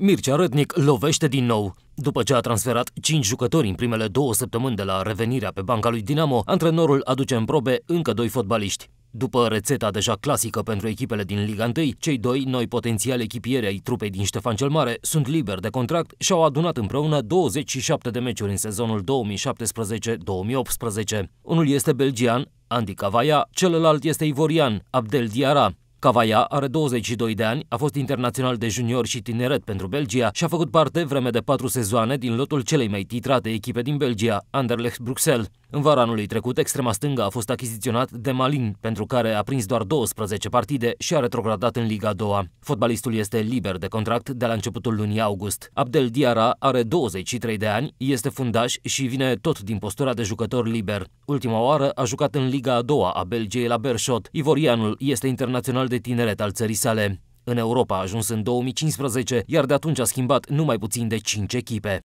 Mircea Rădnic lovește din nou. După ce a transferat 5 jucători în primele două săptămâni de la revenirea pe banca lui Dinamo, antrenorul aduce în probe încă doi fotbaliști. După rețeta deja clasică pentru echipele din Liga 1, cei doi noi potențiali echipieri ai trupei din Ștefan cel Mare sunt liberi de contract și au adunat împreună 27 de meciuri în sezonul 2017-2018. Unul este belgian, Andy Cavaia, celălalt este ivorian, Abdel Diara. Cavaia are 22 de ani, a fost internațional de junior și tineret pentru Belgia și a făcut parte vreme de patru sezoane din lotul celei mai titrate echipe din Belgia, Anderlecht Bruxelles. În vara anului trecut, extrema stângă a fost achiziționat de Malin, pentru care a prins doar 12 partide și a retrogradat în Liga 2. Fotbalistul este liber de contract de la începutul lunii august. Abdel Diara are 23 de ani, este fundaș și vine tot din postura de jucător liber. Ultima oară a jucat în Liga 2 a Belgiei la Bershot. Ivorianul este internațional de tineret al țării sale. În Europa a ajuns în 2015, iar de atunci a schimbat numai puțin de 5 echipe.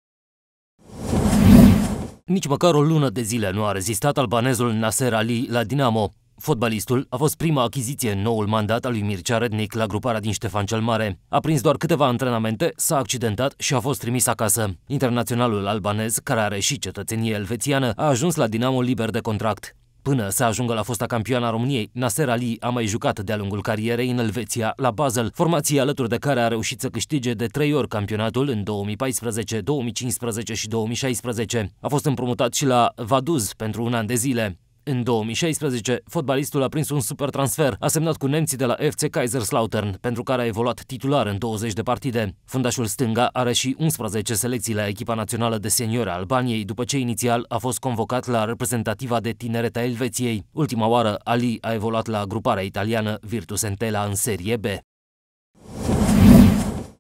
Nici măcar o lună de zile nu a rezistat albanezul Nasser Ali la Dinamo. Fotbalistul a fost prima achiziție în noul mandat al lui Mircea Rednic la gruparea din Ștefan cel Mare. A prins doar câteva antrenamente, s-a accidentat și a fost trimis acasă. Internaționalul albanez, care are și cetățenie elvețiană, a ajuns la Dinamo liber de contract. Până să ajungă la fosta a României, Nasser Ali a mai jucat de-a lungul carierei în Elveția, la Basel, formație alături de care a reușit să câștige de trei ori campionatul în 2014, 2015 și 2016. A fost împrumutat și la Vaduz pentru un an de zile. În 2016, fotbalistul a prins un super transfer, a semnat cu nemții de la FC Kaiserslautern, pentru care a evoluat titular în 20 de partide. Fundașul stânga are și 11 selecții la echipa națională de seniori a Albaniei, după ce inițial a fost convocat la reprezentativa de a Elveției. Ultima oară, Ali a evoluat la gruparea italiană Virtus Entela în Serie B.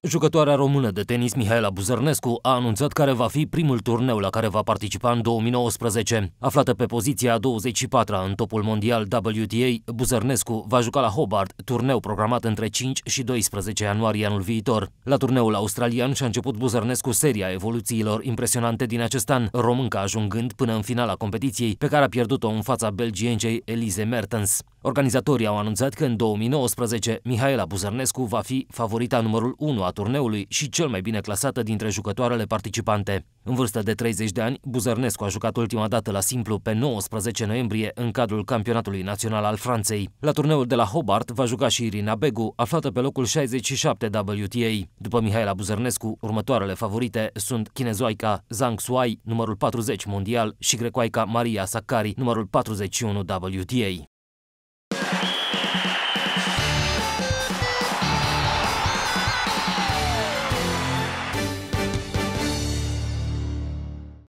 Jucătoarea română de tenis Mihaela Buzărnescu a anunțat care va fi primul turneu la care va participa în 2019. Aflată pe poziția 24-a în topul mondial WTA, Buzărnescu va juca la Hobart, turneu programat între 5 și 12 ianuarie anul viitor. La turneul australian și-a început Buzărnescu seria evoluțiilor impresionante din acest an, românca ajungând până în finala competiției, pe care a pierdut-o în fața belgiencei Elise Mertens. Organizatorii au anunțat că în 2019 Mihaela Buzărnescu va fi favorita numărul 1 a turneului și cel mai bine clasată dintre jucătoarele participante. În vârstă de 30 de ani, Buzărnescu a jucat ultima dată la simplu pe 19 noiembrie în cadrul campionatului național al Franței. La turneul de la Hobart va juca și Irina Begu, aflată pe locul 67 WTA. După Mihaela Buzărnescu, următoarele favorite sunt chinezoica Zhang Suai, numărul 40 mondial, și grecoaica Maria Sakkari, numărul 41 WTA.